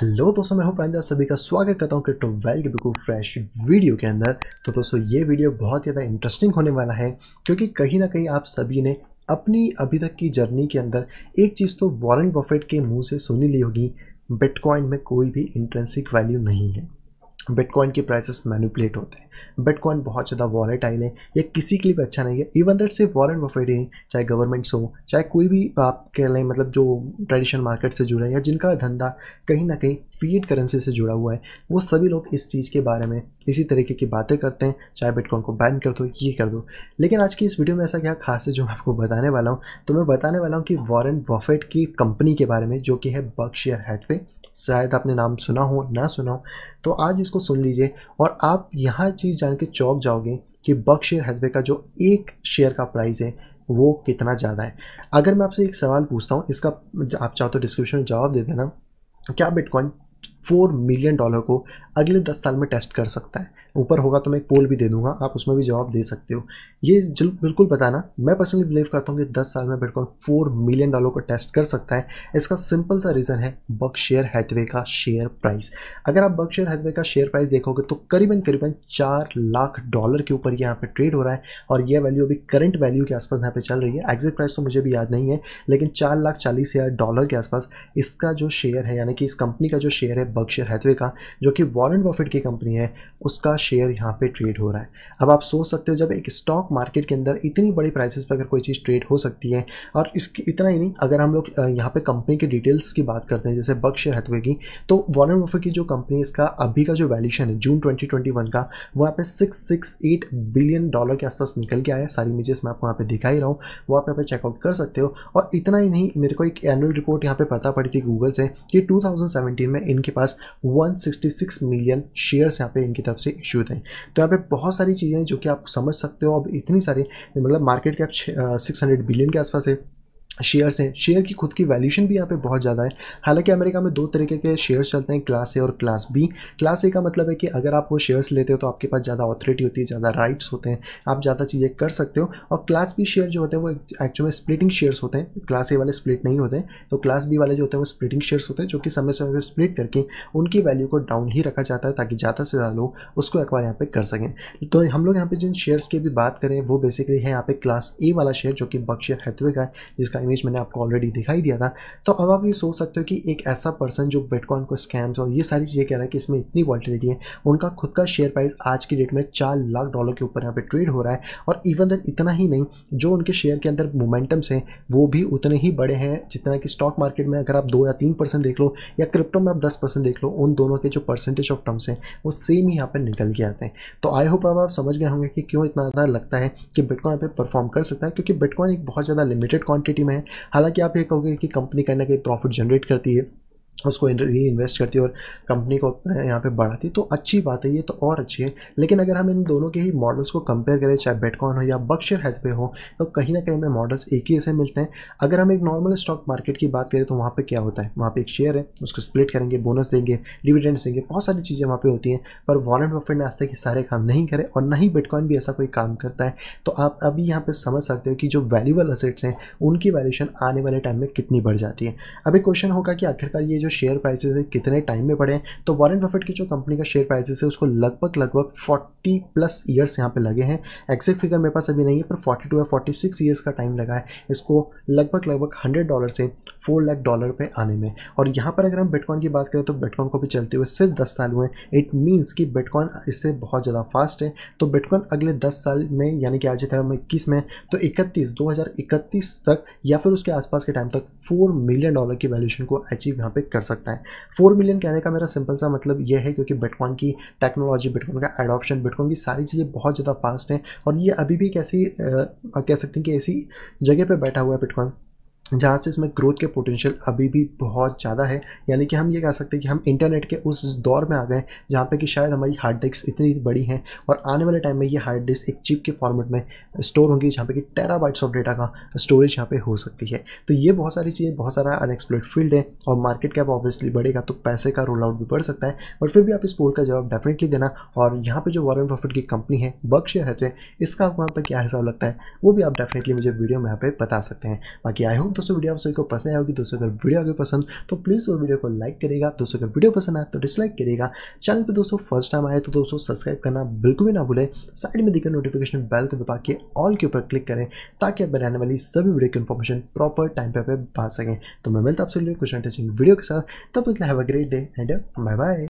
hello दोस्तों मैं हूं प्रांजा सभी का स्वागत करता हूं क्रिप्टो वेल के बिल्कुल फ्रेश वीडियो के अंदर तो दोस्तों ये वीडियो बहुत ज़्यादा इंटरेस्टिंग होने वाला है क्योंकि कहीं ना कहीं आप सभी ने अपनी अभी तक की जर्नी के अंदर एक चीज़ तो वॉरेन बफेट के मुंह से सुनी ली होगी बिटकॉइन में कोई भी इंट्रेंसिक वैल्यू नहीं है बिटकॉइन के प्राइसेस मैनिपुलेट होते हैं बिटकॉइन बहुत ज़्यादा वॉलेटाइल है ये किसी के लिए भी अच्छा नहीं है इवन दैट सिर्फ वॉलेट बफेट ही चाहे गवर्नमेंट्स हो चाहे कोई भी आप कह लें मतलब जो ट्रेडिशनल मार्केट से जुड़े हैं या जिनका धंधा कहीं ना कहीं फीड करेंसी से जुड़ा हुआ है वो सभी लोग इस चीज़ के बारे में इसी तरीके की बातें करते हैं चाहे बिटकॉइन को बैन कर दो ये कर दो लेकिन आज की इस वीडियो में ऐसा क्या खास है जो मैं आपको बताने वाला हूँ तो मैं बताने वाला हूँ कि वॉरेन बफेट की कंपनी के बारे में जो कि है बक्शियर हैथवे शायद आपने नाम सुना हो ना सुना हो तो आज इसको सुन लीजिए और आप यहाँ चीज़ जान के चौक जाओगे कि बक शेयर हैथवे का जो एक शेयर का प्राइस है वो कितना ज़्यादा है अगर मैं आपसे एक सवाल पूछता हूँ इसका आप चाहो तो डिस्क्रिप्शन में जवाब दे देना क्या बिटकॉइन फोर मिलियन डॉलर को अगले दस साल में टेस्ट कर सकता है ऊपर होगा तो मैं एक पोल भी दे दूंगा आप उसमें भी जवाब दे सकते हो ये बिल्कुल बताना मैं पर्सनली बिलीव करता हूँ कि दस साल में बिटकॉइन फोर मिलियन डॉलर को टेस्ट कर सकता है इसका सिंपल सा रीज़न है बक शेयर हैथवे का शेयर प्राइस अगर आप बक शेयर हैथवे का शेयर प्राइस देखोगे तो करीबन करीबन चार लाख डॉलर के ऊपर यहाँ पर ट्रेड हो रहा है और यह वैल्यू अभी करंट वैल्यू के आसपास यहाँ पर चल रही है एग्जिट प्राइस तो मुझे भी याद नहीं है लेकिन चार लाख चालीस हज़ार डॉलर के आसपास इसका जो शेयर है यानी कि इस कंपनी का जो शेयर है बर्कशेयर हैथवे का जो कि वॉरेन बॉफिट की कंपनी है उसका शेयर यहाँ पे ट्रेड हो रहा है अब आप सोच सकते हो जब एक स्टॉक मार्केट के अंदर इतनी बड़ी प्राइसेस पर अगर कोई चीज़ ट्रेड हो सकती है और इसकी इतना ही नहीं अगर हम लोग यहाँ पे कंपनी के डिटेल्स की बात करते हैं जैसे बर्कशेयर हैथवे की तो वॉरेन बॉफिट की जो कंपनी इसका अभी का जो वैल्यूशन है जून ट्वेंटी का वहाँ पे सिक्स बिलियन डॉलर के आसपास निकल के आया सारी इमेजेस मैं आपको वहाँ पर दिखाई रहा हूँ वो आप यहाँ पर चेकआउट कर सकते हो और इतना ही नहीं मेरे को एक एनुअल रिपोर्ट यहाँ पे पता पड़ी थी गूगल से कि 2017 में इनके पास पास 166 मिलियन शेयर्स यहाँ पे इनकी तरफ से इश्यू थे तो यहाँ पे बहुत सारी चीज़ें हैं जो कि आप समझ सकते हो अब इतनी सारी मतलब मार्केट कैप सिक्स बिलियन के आसपास है शेयर्स हैं शेयर की खुद की वैल्यूशन भी यहाँ पे बहुत ज़्यादा है हालांकि अमेरिका में दो तरीके के शेयर्स चलते हैं क्लास ए और क्लास बी क्लास ए का मतलब है कि अगर आप वो शेयर्स लेते हो तो आपके पास ज़्यादा ऑथोरिटी होती है ज़्यादा राइट्स होते हैं आप ज़्यादा चीज़ें कर सकते हो और क्लास बी शेयर जो होते हैं वो एक्चुअल में स्प्लिटिंग शेयर्स होते हैं क्लास ए वाले स्प्लिट नहीं होते तो क्लास बी वाले जो होते हैं वो स्प्लिटिंग शेयर्स होते हैं जो कि समय समय पर स्प्लिट करके उनकी वैल्यू को डाउन ही रखा जाता है ताकि ज़्यादा से ज़्यादा लोग उसको एक्वायर यहाँ पर कर सकें तो हम लोग यहाँ पर जिन शेयर्स की भी बात करें वो बेसिकली है यहाँ पर क्लास ए वाला शेयर जो कि बक्शियर हैथवे का है जिसका का इमेज मैंने आपको ऑलरेडी दिखाई दिया था तो अब आप ये सोच सकते हो कि एक ऐसा पर्सन जो बिटकॉइन को स्कैम्स और ये सारी चीज़ें कह रहा है कि इसमें इतनी वॉल्टिलिटी है उनका खुद का शेयर प्राइस आज की डेट में चार लाख डॉलर के ऊपर यहाँ पर ट्रेड हो रहा है और इवन दैन इतना ही नहीं जो उनके शेयर के अंदर मोमेंटम्स हैं वो भी उतने ही बड़े हैं जितना कि स्टॉक मार्केट में अगर आप दो या तीन परसेंट देख लो या क्रिप्टो में आप दस परसेंट देख लो उन दोनों के जो परसेंटेज ऑफ टर्म्स हैं वो सेम ही यहाँ पर निकल के आते हैं तो आई होप अब आप समझ गए होंगे कि क्यों इतना ज़्यादा लगता है कि बिटकॉइन पर परफॉर्म कर सकता है क्योंकि बिटकॉइन एक बहुत ज़्यादा लिमिटेड क्वान्टिटी है हालांकि आप ये कहोगे कि कंपनी कहीं ना कहीं प्रॉफिट जनरेट करती है उसको री इन्वेस्ट करती है और कंपनी को यहाँ पे बढ़ाती है तो अच्छी बात है ये तो और अच्छी है लेकिन अगर हम इन दोनों के ही मॉडल्स को कंपेयर करें चाहे बेटकॉन हो या बक्शर हैथ पे हो तो कहीं ना कहीं हमें मॉडल्स एक ही ऐसे मिलते हैं अगर हम एक नॉर्मल स्टॉक मार्केट की बात करें तो वहाँ पर क्या होता है वहाँ पर एक शेयर है उसको स्प्लिट करेंगे बोनस देंगे डिविडेंड्स देंगे बहुत सारी चीज़ें वहाँ पर होती हैं पर वॉलेंट प्रॉफिट ने आज तक ये सारे काम नहीं करे और ना ही बेटकॉन भी ऐसा कोई काम करता है तो आप अभी यहाँ पर समझ सकते हो कि जो वैल्यूबल असेट्स हैं उनकी वैल्यूशन आने वाले टाइम में कितनी बढ़ जाती है अभी क्वेश्चन होगा कि आखिरकार ये जो शेयर प्राइसेस है कितने टाइम में बढ़े तो वॉरेन बफेट की जो कंपनी का शेयर प्राइसेस है उसको लगभग लगभग 40 प्लस ईयर्स यहाँ पे लगे हैं एक्सेक्ट फिगर मेरे पास अभी नहीं है पर 42 या सिक्स ईयर्स का टाइम लगा है इसको लगभग लगभग हंड्रेड डॉलर से फोर लाख डॉलर पर आने में और यहाँ पर अगर हम बिटकॉइन की बात करें तो बिटकॉइन को भी चलते हुए सिर्फ दस साल हुए इट मीन्स कि बिटकॉइन इससे बहुत ज़्यादा फास्ट है तो बिटकॉइन अगले दस साल में यानी कि आज हम इक्कीस में तो इकतीस दो तक या फिर उसके आसपास के टाइम तक फोर मिलियन डॉलर की वैल्यूशन को अचीव यहाँ पे कर सकता है फोर मिलियन कहने का मेरा सिंपल सा मतलब यह है क्योंकि बिटकॉइन की टेक्नोलॉजी बिटकॉइन का एडॉप्शन बिटकॉइन की सारी चीज़ें बहुत ज़्यादा फास्ट हैं और ये अभी भी एक ऐसी कह सकते हैं कि ऐसी जगह पर बैठा हुआ है बिटकॉइन जहाँ से इसमें ग्रोथ के पोटेंशियल अभी भी बहुत ज़्यादा है यानी कि हम ये कह सकते हैं कि हम इंटरनेट के उस दौर में आ गए जहाँ पे कि शायद हमारी हार्ड डिस्क इतनी बड़ी हैं और आने वाले टाइम में ये हार्ड डिस्क एक चिप के फॉर्मेट में स्टोर होंगी जहाँ पे कि टेराबाइट्स ऑफ डेटा का स्टोरेज यहाँ पर हो सकती है तो ये बहुत सारी चीज़ें बहुत सारा अनएक्सप्लोर्ड फील्ड है और मार्केट कैप ऑब्वियसली बढ़ेगा तो पैसे का रोल आउट भी बढ़ सकता है बट फिर भी आप इस पोल का जवाब डेफिनेटली देना और यहाँ पर जो वॉरेन प्रॉफिट की कंपनी है बक्शेयर है हैं इसका वहाँ पर क्या हिसाब लगता है वो भी आप डेफिनेटली मुझे वीडियो में यहाँ पे बता सकते हैं बाकी आई होप दोस्तों वीडियो आप सभी को पसंद आएगी दोस्तों अगर वीडियो आगे पसंद तो प्लीज़ वो वीडियो को लाइक करेगा दोस्तों अगर वीडियो पसंद आए तो डिसलाइक करेगा चैनल पर दोस्तों फर्स्ट टाइम आए तो दोस्तों सब्सक्राइब करना बिल्कुल भी ना भूलें साइड में दिखे नोटिफिकेशन बेल को दबा के ऑल के ऊपर क्लिक करें ताकि आप बनाने वाली सभी वीडियो की इन्फॉर्मेशन प्रॉपर टाइम पर पा सकें तो मैं मिलता आपसे कुछ इंटरेस्टिंग वीडियो के साथ तब तक have a great day and bye bye